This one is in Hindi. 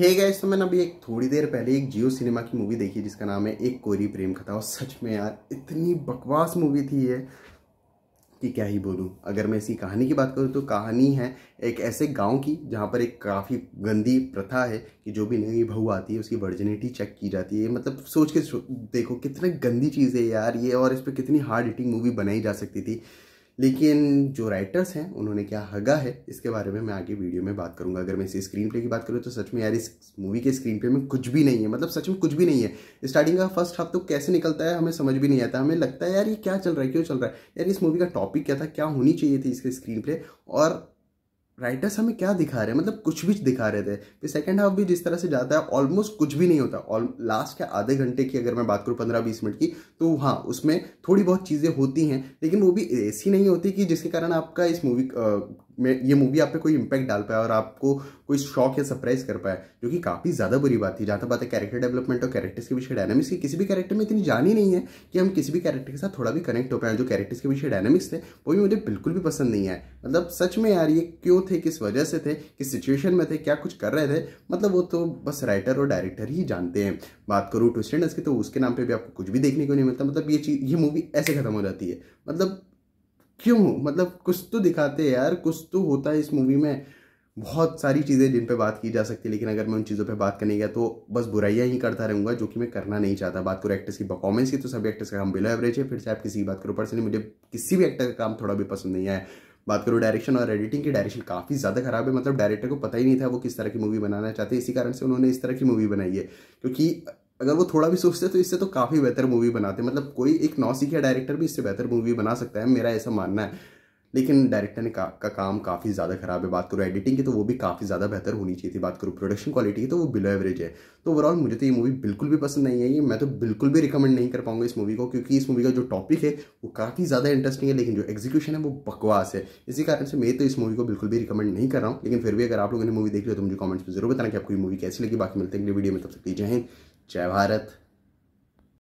हे गाइस तो मैंने अभी एक थोड़ी देर पहले एक जियो सिनेमा की मूवी देखी जिसका नाम है एक कोरी प्रेम कथा और सच में यार इतनी बकवास मूवी थी ये कि क्या ही बोलूँ अगर मैं इसी कहानी की बात करूँ तो कहानी है एक ऐसे गांव की जहाँ पर एक काफ़ी गंदी प्रथा है कि जो भी नई बहू आती है उसकी वर्जिनिटी चेक की जाती है मतलब सोच के देखो कितनी गंदी चीज़ है यार ये और इस पर कितनी हार्ड हिटिंग मूवी बनाई जा सकती थी लेकिन जो राइटर्स हैं उन्होंने क्या हगा है इसके बारे में मैं आगे वीडियो में बात करूंगा अगर मैं इसी स्क्रीन प्ले की बात करूँ तो सच में यार इस मूवी के स्क्रीन प्ले में कुछ भी नहीं है मतलब सच में कुछ भी नहीं है स्टार्टिंग का फर्स्ट हाफ तो कैसे निकलता है हमें समझ भी नहीं आता हमें लगता है यार ये क्या चल रहा है क्यों चल रहा है यार इस मूवी का टॉपिक क्या था क्या होनी चाहिए थी इसके स्क्रीन प्ले और राइटर्स हमें क्या दिखा रहे हैं मतलब कुछ भी दिखा रहे थे फिर सेकंड हाफ भी जिस तरह से जाता है ऑलमोस्ट कुछ भी नहीं होता और लास्ट के आधे घंटे की अगर मैं बात करूँ पंद्रह बीस मिनट की तो हाँ उसमें थोड़ी बहुत चीज़ें होती हैं लेकिन वो भी ऐसी नहीं होती कि जिसके कारण आपका इस मूवी में ये मूवी आप पे कोई इम्पैक्ट डाल पाया और आपको कोई शॉक या सरप्राइज कर पाया जो कि काफ़ी ज़्यादा बुरी बात थी जहाँ तक बात है कैरेक्टर डेवलपमेंट और कैरेक्टर्स के पीछे डायनामिक्स की किसी भी कैरेक्टर में इतनी जान ही नहीं है कि हम किसी भी कैरेक्टर के साथ थोड़ा भी कनेक्ट हो पाए जो कैरेक्टर्स के पीछे डायनामिक्स थे वो भी मुझे बिल्कुल भी पसंद नहीं है मतलब सच में यार ये क्यों थे किस वजह से थे किस सिचुएशन में थे क्या कुछ कर रहे थे मतलब वो तो बस राइटर और डायरेक्टर ही जानते हैं बात करूँ ट्विस्टेंडर्स की तो उसके नाम पर भी आपको कुछ भी देखने को नहीं मिलता मतलब ये चीज़ ये मूवी ऐसे ख़त्म हो जाती है मतलब क्यों मतलब कुछ तो दिखाते हैं यार कुछ तो होता है इस मूवी में बहुत सारी चीज़ें जिन पे बात की जा सकती है लेकिन अगर मैं उन चीज़ों पे बात करने गया तो बस बुराइयाँ ही करता रहूँगा जो कि मैं करना नहीं चाहता बात करूँ एक्टर्स की परफॉर्मेंस की तो सभी एक्टर्स का काम बिलो एवरेज है फिर से आप किसी की बात करो पर्सनली मुझे किसी भी एक्टर का काम थोड़ा भी पसंद नहीं आया बात करो डायरेक्शन और एडिटिंग की डायरेक्शन काफ़ी ज़्यादा खराब है मतलब डायरेक्टर को पता ही नहीं था वो किस तरह की मूवी बनाना चाहते इसी कारण से उन्होंने इस तरह की मूवी बनाई है क्योंकि अगर वो थोड़ा भी सोचते तो इससे तो काफ़ी बेहतर मूवी बनाते मतलब कोई एक नौसिखिया डायरेक्टर भी इससे बेहतर मूवी बना सकता है मेरा ऐसा मानना है लेकिन डायरेक्टर ने का, का काम काफ़ी ज़्यादा खराब है बात करूँ एडिटिंग की तो वो भी काफ़ी ज़्यादा बेहतर होनी चाहिए थी बात करूँ प्रोडक्शन क्वालिटी की तो वो बिलो एवरेज है तो ओवरऑल मुझे तो ये मूवी बिल्कुल भी पसंद नहीं आई मैं तो बिल्कुल भी रिकमेंड नहीं कर पाऊंगा इस मूवी को क्योंकि इस मूवी का जो टॉपिक है वो काफ़ी ज़्यादा इंटरेस्टिंग है लेकिन जो एग्जीक्यूशन है वो बकवास है इसी कारण से मैं तो इस मूवी को बिल्कुल भी रिकमेंड नहीं कर रहा हूँ लेकिन फिर भी अगर आप लोगों ने मूवी देख ली तो मुझे कमेंट्स में जरूर बताना कि आपको ये मूवी कैसी लगी बाकी मिलते हैं अगले वीडियो में तब तक जय हिंद जय भारत